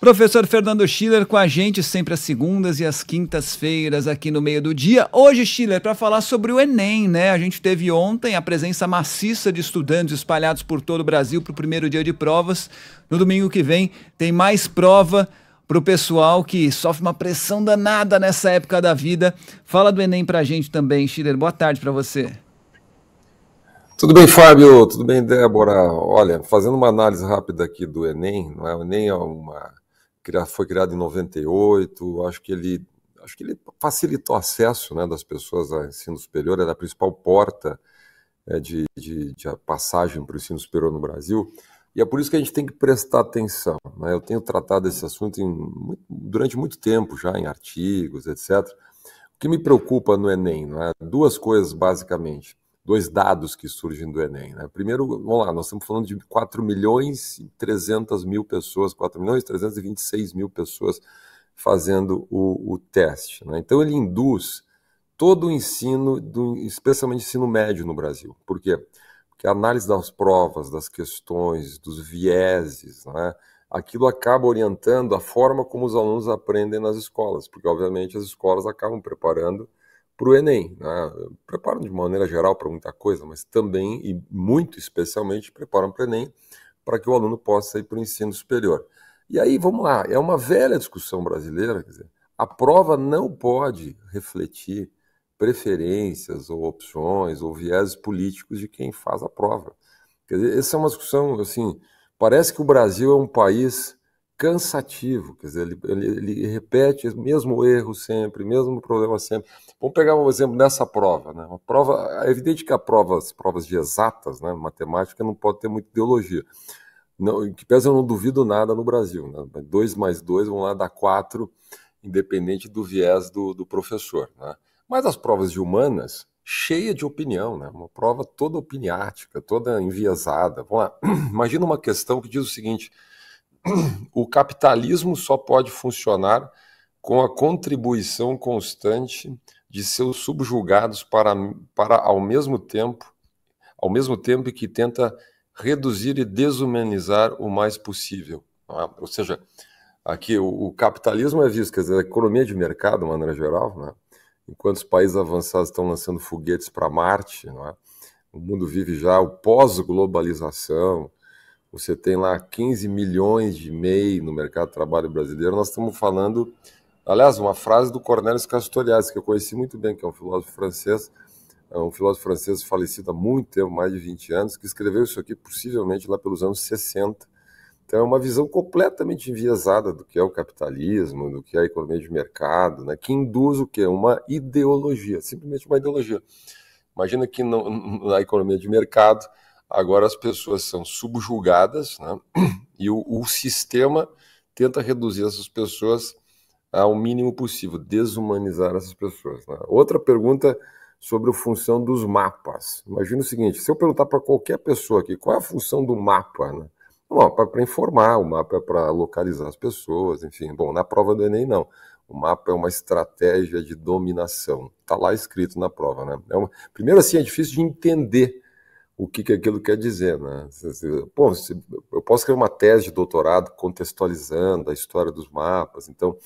Professor Fernando Schiller com a gente sempre às segundas e às quintas-feiras aqui no meio do dia. Hoje, Schiller, para falar sobre o Enem, né? A gente teve ontem a presença maciça de estudantes espalhados por todo o Brasil para o primeiro dia de provas. No domingo que vem tem mais prova para o pessoal que sofre uma pressão danada nessa época da vida. Fala do Enem para a gente também, Schiller. Boa tarde para você. Tudo bem, Fábio? Tudo bem, Débora? Olha, fazendo uma análise rápida aqui do Enem, não é? o Enem é uma foi criado em 98, acho que ele acho que ele facilitou o acesso né, das pessoas ao ensino superior, era a principal porta é, de, de, de passagem para o ensino superior no Brasil. E é por isso que a gente tem que prestar atenção. Né? Eu tenho tratado esse assunto em, durante muito tempo já, em artigos, etc. O que me preocupa no Enem? Né? Duas coisas, basicamente dois dados que surgem do Enem. Né? Primeiro, vamos lá, nós estamos falando de 4 milhões e 300 mil pessoas, 4 milhões e 326 mil pessoas fazendo o, o teste. Né? Então, ele induz todo o ensino, do, especialmente ensino médio no Brasil. Por quê? Porque a análise das provas, das questões, dos vieses, né? aquilo acaba orientando a forma como os alunos aprendem nas escolas, porque, obviamente, as escolas acabam preparando para o Enem. Né? Preparam de maneira geral para muita coisa, mas também e muito especialmente preparam para o Enem para que o aluno possa ir para o ensino superior. E aí, vamos lá, é uma velha discussão brasileira, quer dizer, a prova não pode refletir preferências ou opções ou viéses políticos de quem faz a prova. Quer dizer, essa é uma discussão, assim, parece que o Brasil é um país cansativo, quer dizer, ele, ele, ele repete o mesmo erro sempre, mesmo problema sempre. Vamos pegar um exemplo nessa prova, né? Uma prova, é evidente que a prova, as provas de exatas, né, matemática, não pode ter muita ideologia. Não, que pesa eu não duvido nada no Brasil, né? Dois mais dois vão lá dar quatro, independente do viés do, do professor, né? Mas as provas de humanas, cheia de opinião, né? Uma prova toda opiniática, toda enviesada. Vamos lá, imagina uma questão que diz o seguinte o capitalismo só pode funcionar com a contribuição constante de seus subjugados para, para ao mesmo tempo, ao mesmo tempo que tenta reduzir e desumanizar o mais possível. É? Ou seja, aqui o, o, capitalismo é visto, quer dizer, a economia de mercado, de maneira geral, né? enquanto os países avançados estão lançando foguetes para Marte, é? o mundo vive já o pós-globalização, você tem lá 15 milhões de MEI no mercado de trabalho brasileiro, nós estamos falando, aliás, uma frase do Cornelius Castoriadis, que eu conheci muito bem, que é um filósofo francês, é um filósofo francês falecido há muito tempo, mais de 20 anos, que escreveu isso aqui possivelmente lá pelos anos 60. Então é uma visão completamente enviesada do que é o capitalismo, do que é a economia de mercado, né, que induz o quê? Uma ideologia, simplesmente uma ideologia. Imagina que no, na economia de mercado agora as pessoas são subjugadas né? e o, o, sistema tenta reduzir essas pessoas ao mínimo possível, desumanizar essas pessoas. Né? Outra pergunta sobre a função dos mapas. Imagina o seguinte: se eu perguntar para qualquer pessoa aqui qual é a função do mapa, né? O mapa é para informar, o mapa é para localizar as pessoas, enfim. Bom, na prova do Enem, não. O mapa é uma estratégia de dominação. Está lá escrito na prova, né? É uma... Primeiro, assim, é difícil de entender o que, que aquilo quer dizer, né? Pô, eu posso escrever uma tese de doutorado contextualizando a história dos mapas, então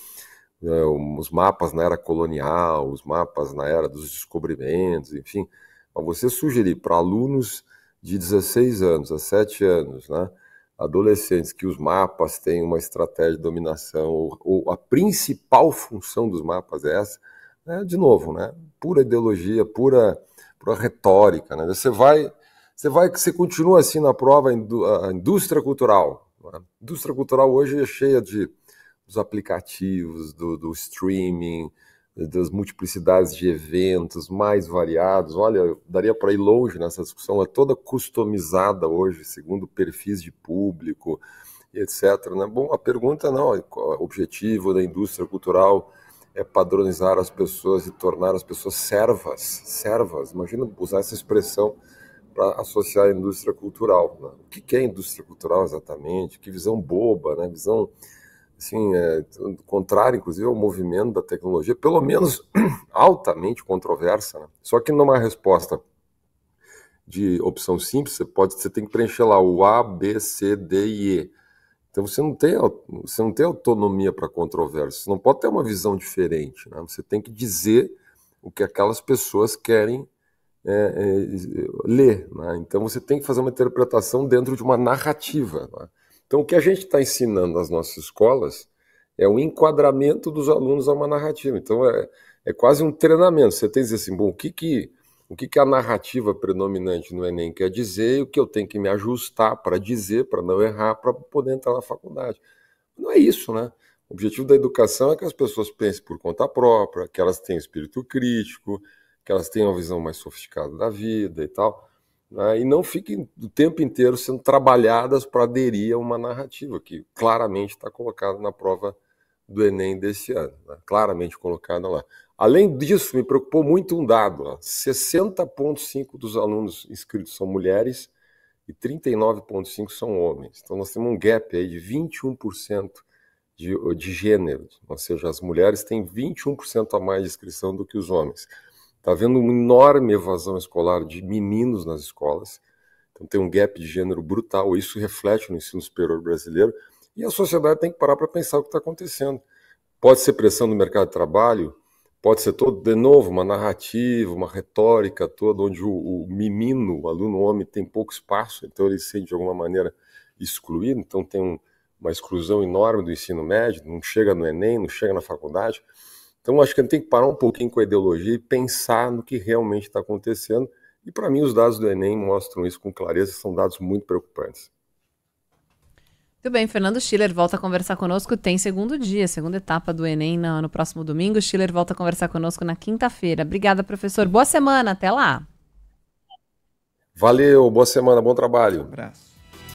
né, os mapas na era colonial, os mapas na era dos descobrimentos, enfim. Mas você sugerir para alunos de 16 anos a 7 anos, né, adolescentes, que os mapas têm uma estratégia de dominação, ou, ou a principal função dos mapas é essa, né, de novo, né, pura ideologia, pura, pura retórica. Né? Você vai você vai que você continua assim na prova a indústria cultural. A indústria cultural hoje é cheia de dos aplicativos, do, do streaming, das multiplicidades de eventos mais variados. Olha, daria para ir longe nessa discussão, Ela é toda customizada hoje, segundo perfis de público, etc. Né? Bom, a pergunta não, é é o objetivo da indústria cultural é padronizar as pessoas e tornar as pessoas servas, servas. Imagina usar essa expressão para associar a indústria cultural. Né? O que é indústria cultural exatamente? Que visão boba, né? visão assim, é, contrária, inclusive, ao movimento da tecnologia, pelo menos altamente controversa. Né? Só que numa resposta de opção simples, você, pode, você tem que preencher lá o A, B, C, D e E. Então você não tem, você não tem autonomia para controvérsia, você não pode ter uma visão diferente. Né? Você tem que dizer o que aquelas pessoas querem é, é, é, ler. Né? Então você tem que fazer uma interpretação dentro de uma narrativa. Né? Então o que a gente está ensinando nas nossas escolas é o enquadramento dos alunos a uma narrativa. Então é, é quase um treinamento. Você tem que dizer assim, bom, o que que o que, que a narrativa predominante no Enem quer dizer e o que eu tenho que me ajustar para dizer, para não errar, para poder entrar na faculdade. Não é isso, né? O objetivo da educação é que as pessoas pensem por conta própria, que elas tenham espírito crítico, que elas tenham uma visão mais sofisticada da vida e tal, né? e não fiquem o tempo inteiro sendo trabalhadas para aderir a uma narrativa que claramente está colocada na prova do Enem desse ano, né? claramente colocada lá. Além disso, me preocupou muito um dado: 60,5% dos alunos inscritos são mulheres e 39,5% são homens. Então, nós temos um gap aí de 21% de, de gênero, ou seja, as mulheres têm 21% a mais de inscrição do que os homens. Está havendo uma enorme evasão escolar de meninos nas escolas. Então tem um gap de gênero brutal. Isso reflete no ensino superior brasileiro. E a sociedade tem que parar para pensar o que está acontecendo. Pode ser pressão do mercado de trabalho, pode ser todo, de novo, uma narrativa, uma retórica toda, onde o, o menino, o aluno homem, tem pouco espaço, então ele se sente de alguma maneira excluído. Então tem um, uma exclusão enorme do ensino médio, não chega no Enem, não chega na faculdade. Então, acho que a gente tem que parar um pouquinho com a ideologia e pensar no que realmente está acontecendo. E, para mim, os dados do Enem mostram isso com clareza, são dados muito preocupantes. Muito bem, Fernando Schiller volta a conversar conosco. Tem segundo dia, segunda etapa do Enem no, no próximo domingo. Schiller volta a conversar conosco na quinta-feira. Obrigada, professor. Boa semana, até lá. Valeu, boa semana, bom trabalho. Um abraço.